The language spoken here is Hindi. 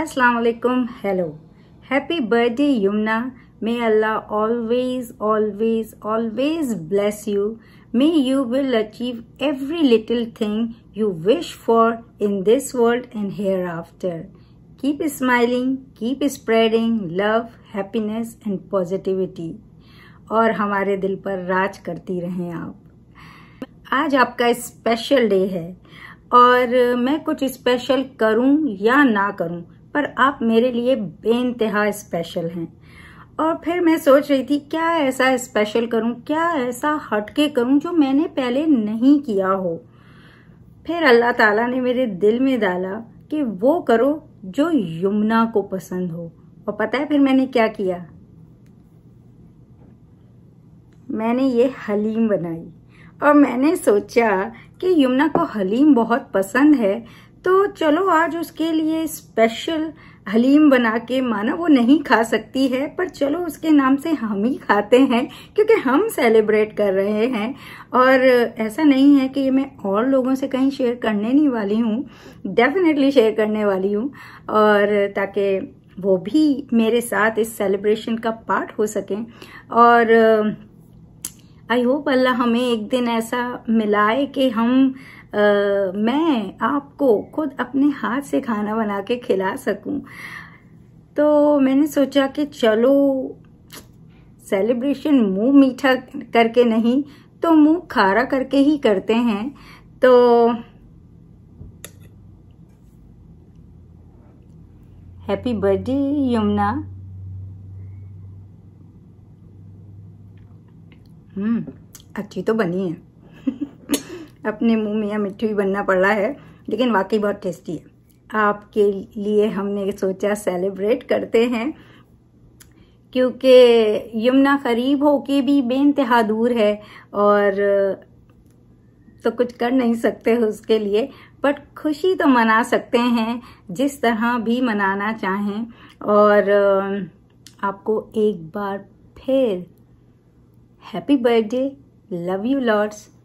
असलकुम hello happy birthday Yamuna may Allah always always always bless you may you will achieve every little thing you wish for in this world and hereafter keep smiling keep spreading love happiness and positivity और हमारे दिल पर राज करती रहें आप आज आपका स्पेशल डे है और मैं कुछ स्पेशल करूं या ना करूं पर आप मेरे लिए बेानतहा स्पेशल हैं और फिर मैं सोच रही थी क्या ऐसा स्पेशल करूं क्या ऐसा हटके करूं जो मैंने पहले नहीं किया हो फिर अल्लाह ताला ने मेरे दिल में डाला कि वो करो जो यमुना को पसंद हो और पता है फिर मैंने क्या किया मैंने ये हलीम बनाई और मैंने सोचा कि यमुना को हलीम बहुत पसंद है तो चलो आज उसके लिए स्पेशल हलीम बना के माना वो नहीं खा सकती है पर चलो उसके नाम से हम ही खाते हैं क्योंकि हम सेलिब्रेट कर रहे हैं और ऐसा नहीं है कि मैं और लोगों से कहीं शेयर करने नहीं वाली हूँ डेफिनेटली शेयर करने वाली हूँ और ताकि वो भी मेरे साथ इस सेलिब्रेशन का पार्ट हो सकें और आई होप अल्लाह हमें एक दिन ऐसा मिलाए कि हम मैं आपको खुद अपने हाथ से खाना बना के खिला सकूं तो मैंने सोचा कि चलो सेलिब्रेशन मुंह मीठा करके नहीं तो मुंह खारा करके ही करते हैं तो हैप्पी बर्थडे यमुना हम्म अच्छी तो बनी है अपने मुंह में या मिट्टी भी बनना पड़ रहा है लेकिन वाकई बहुत टेस्टी है आपके लिए हमने सोचा सेलिब्रेट करते हैं क्योंकि यमुना करीब हो के भी बेानतहा दूर है और तो कुछ कर नहीं सकते उसके लिए बट खुशी तो मना सकते हैं जिस तरह भी मनाना चाहें और आपको एक बार फिर happy birthday love you Lord's